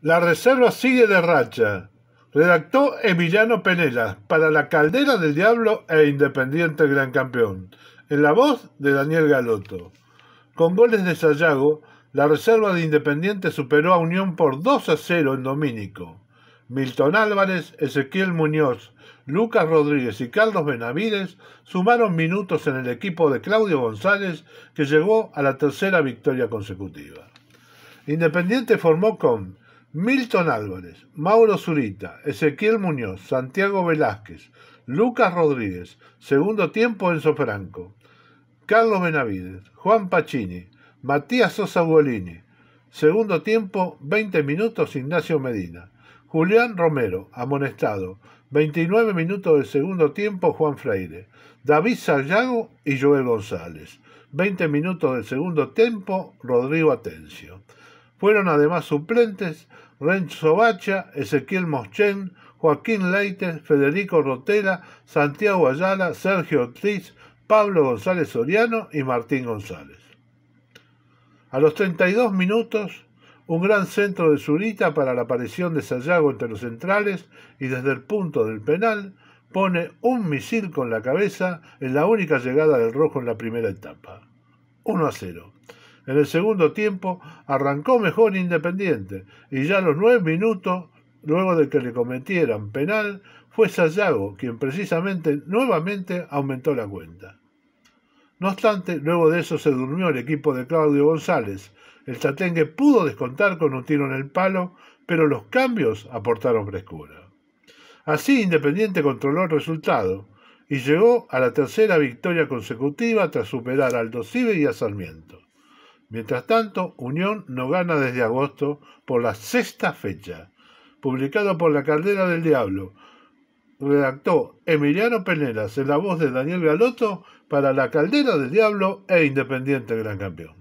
La reserva sigue de racha. Redactó Emiliano Penela para La Caldera del Diablo e Independiente Gran Campeón, en la voz de Daniel Galoto. Con goles de Sayago, la reserva de Independiente superó a Unión por 2 a 0 en Domínico. Milton Álvarez, Ezequiel Muñoz, Lucas Rodríguez y Carlos Benavides sumaron minutos en el equipo de Claudio González, que llegó a la tercera victoria consecutiva. Independiente formó con Milton Álvarez, Mauro Zurita, Ezequiel Muñoz, Santiago Velázquez, Lucas Rodríguez, segundo tiempo Enzo Franco, Carlos Benavides, Juan Pacini, Matías Sosa Ugolini, segundo tiempo 20 minutos Ignacio Medina, Julián Romero, amonestado, 29 minutos del segundo tiempo Juan Freire, David Sallago y Joel González, 20 minutos del segundo tiempo Rodrigo Atencio. Fueron además suplentes Renzo Bacha, Ezequiel Moschen, Joaquín Leite, Federico Rotela, Santiago Ayala, Sergio Ortiz, Pablo González Soriano y Martín González. A los 32 minutos, un gran centro de Zurita para la aparición de Sayago entre los centrales y desde el punto del penal pone un misil con la cabeza en la única llegada del rojo en la primera etapa. 1 a 0. En el segundo tiempo arrancó mejor Independiente y ya a los nueve minutos, luego de que le cometieran penal, fue Sayago quien precisamente nuevamente aumentó la cuenta. No obstante, luego de eso se durmió el equipo de Claudio González. El Chatengue pudo descontar con un tiro en el palo, pero los cambios aportaron frescura. Así Independiente controló el resultado y llegó a la tercera victoria consecutiva tras superar a docibe y a Sarmiento. Mientras tanto, Unión no gana desde agosto por la sexta fecha. Publicado por La Caldera del Diablo, redactó Emiliano Penelas en la voz de Daniel Galotto para La Caldera del Diablo e Independiente Gran Campeón.